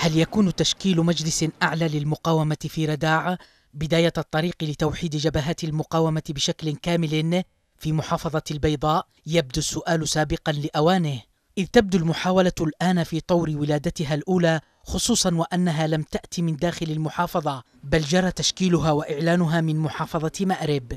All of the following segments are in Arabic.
هل يكون تشكيل مجلس أعلى للمقاومة في رداع بداية الطريق لتوحيد جبهات المقاومة بشكل كامل في محافظة البيضاء؟ يبدو السؤال سابقا لأوانه، إذ تبدو المحاولة الآن في طور ولادتها الأولى خصوصا وأنها لم تأتي من داخل المحافظة، بل جرى تشكيلها وإعلانها من محافظة مأرب.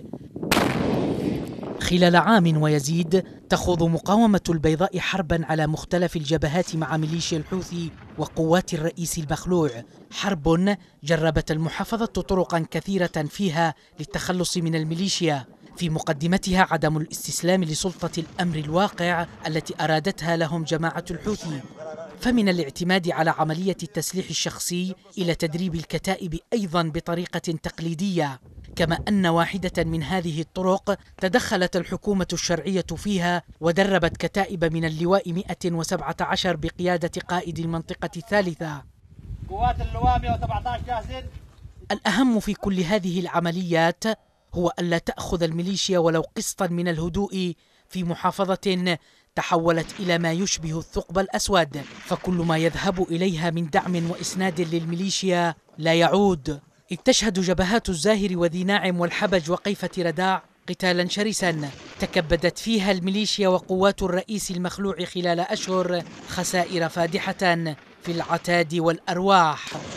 خلال عام ويزيد تخوض مقاومة البيضاء حربا على مختلف الجبهات مع ميليشيا الحوثي وقوات الرئيس المخلوع حرب جربت المحافظة طرقا كثيرة فيها للتخلص من الميليشيا في مقدمتها عدم الاستسلام لسلطة الأمر الواقع التي أرادتها لهم جماعة الحوثي فمن الاعتماد على عملية التسليح الشخصي إلى تدريب الكتائب أيضا بطريقة تقليدية كما أن واحدة من هذه الطرق تدخلت الحكومة الشرعية فيها ودربت كتائب من اللواء 117 بقيادة قائد المنطقة الثالثة قوات اللواء 117 جاهزين الأهم في كل هذه العمليات هو ألا تأخذ الميليشيا ولو قسطا من الهدوء في محافظة تحولت إلى ما يشبه الثقب الأسود فكل ما يذهب إليها من دعم وإسناد للميليشيا لا يعود إذ تشهد جبهات الزاهر وذي ناعم والحبج وقيفة رداع قتالا شرسا تكبدت فيها الميليشيا وقوات الرئيس المخلوع خلال أشهر خسائر فادحة في العتاد والأرواح